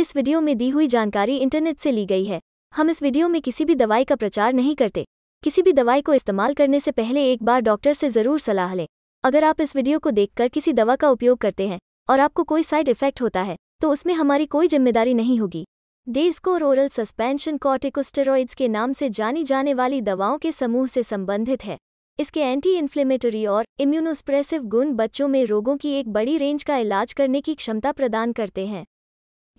इस वीडियो में दी हुई जानकारी इंटरनेट से ली गई है हम इस वीडियो में किसी भी दवाई का प्रचार नहीं करते किसी भी दवाई को इस्तेमाल करने से पहले एक बार डॉक्टर से ज़रूर सलाह लें अगर आप इस वीडियो को देखकर किसी दवा का उपयोग करते हैं और आपको कोई साइड इफेक्ट होता है तो उसमें हमारी कोई जिम्मेदारी नहीं होगी डेस्कोर ओरल सस्पेंशन कॉर्टिकोस्टेरॉइड्स के नाम से जानी जाने वाली दवाओं के समूह से संबंधित है इसके एंटी इन्फ्लेमेटरी और इम्यूनोस्प्रेसिव गुण बच्चों में रोगों की एक बड़ी रेंज का इलाज करने की क्षमता प्रदान करते हैं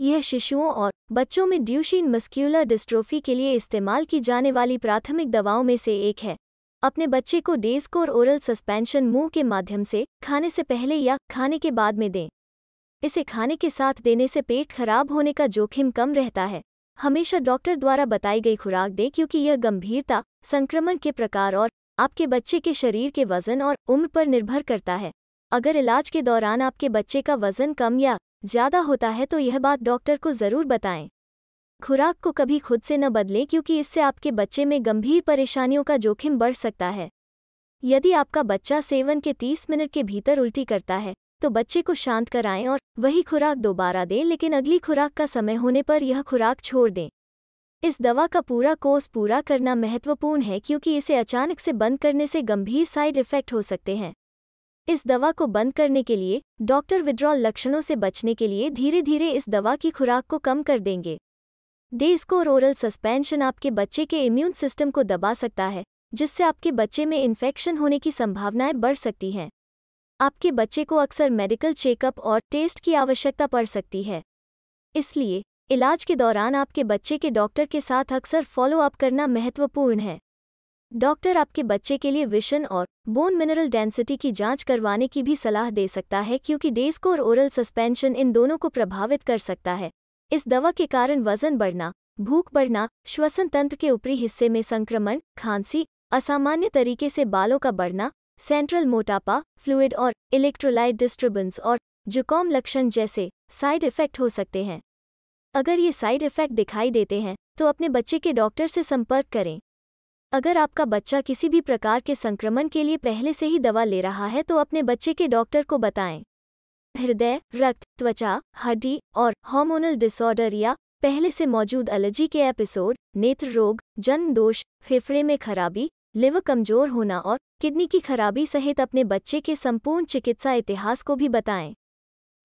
यह शिशुओं और बच्चों में ड्यूशीन मस्क्यूलर डिस्ट्रोफी के लिए इस्तेमाल की जाने वाली प्राथमिक दवाओं में से एक है अपने बच्चे को डेस्कोर ओरल सस्पेंशन मुंह के माध्यम से खाने से पहले या खाने के बाद में दें इसे खाने के साथ देने से पेट खराब होने का जोखिम कम रहता है हमेशा डॉक्टर द्वारा बताई गई खुराक दें क्योंकि यह गंभीरता संक्रमण के प्रकार और आपके बच्चे के शरीर के वजन और उम्र पर निर्भर करता है अगर इलाज के दौरान आपके बच्चे का वजन कम या ज़्यादा होता है तो यह बात डॉक्टर को ज़रूर बताएं खुराक को कभी खुद से न बदलें क्योंकि इससे आपके बच्चे में गंभीर परेशानियों का जोखिम बढ़ सकता है यदि आपका बच्चा सेवन के 30 मिनट के भीतर उल्टी करता है तो बच्चे को शांत कराएं और वही खुराक दोबारा दें लेकिन अगली खुराक का समय होने पर यह खुराक छोड़ दें इस दवा का पूरा कोर्स पूरा करना महत्वपूर्ण है क्योंकि इसे अचानक से बंद करने से गंभीर साइड इफेक्ट हो सकते हैं इस दवा को बंद करने के लिए डॉक्टर विड्रॉल लक्षणों से बचने के लिए धीरे धीरे इस दवा की खुराक को कम कर देंगे डेस्कोर ओरल सस्पेंशन आपके बच्चे के इम्यून सिस्टम को दबा सकता है जिससे आपके बच्चे में इन्फेक्शन होने की संभावनाएं बढ़ सकती हैं आपके बच्चे को अक्सर मेडिकल चेकअप और टेस्ट की आवश्यकता पड़ सकती है इसलिए इलाज के दौरान आपके बच्चे के डॉक्टर के साथ अक्सर फॉलो अप करना महत्वपूर्ण है डॉक्टर आपके बच्चे के लिए विशन और बोन मिनरल डेंसिटी की जांच करवाने की भी सलाह दे सकता है क्योंकि डेस्को और ओरल सस्पेंशन इन दोनों को प्रभावित कर सकता है इस दवा के कारण वजन बढ़ना भूख बढ़ना श्वसन तंत्र के ऊपरी हिस्से में संक्रमण खांसी असामान्य तरीके से बालों का बढ़ना सेंट्रल मोटापा फ्लूइड और इलेक्ट्रोलाइट डिस्टर्बेंस और जुकाम लक्षण जैसे साइड इफेक्ट हो सकते हैं अगर ये साइड इफेक्ट दिखाई देते हैं तो अपने बच्चे के डॉक्टर से संपर्क करें अगर आपका बच्चा किसी भी प्रकार के संक्रमण के लिए पहले से ही दवा ले रहा है तो अपने बच्चे के डॉक्टर को बताएं हृदय रक्त त्वचा हड्डी और हार्मोनल डिसऑर्डर या पहले से मौजूद एलर्जी के एपिसोड नेत्र रोग जन दोष फेफड़े में खराबी लिवर कमजोर होना और किडनी की खराबी सहित अपने बच्चे के संपूर्ण चिकित्सा इतिहास को भी बताएं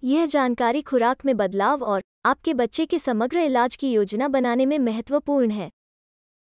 यह जानकारी खुराक में बदलाव और आपके बच्चे के समग्र इलाज की योजना बनाने में महत्वपूर्ण है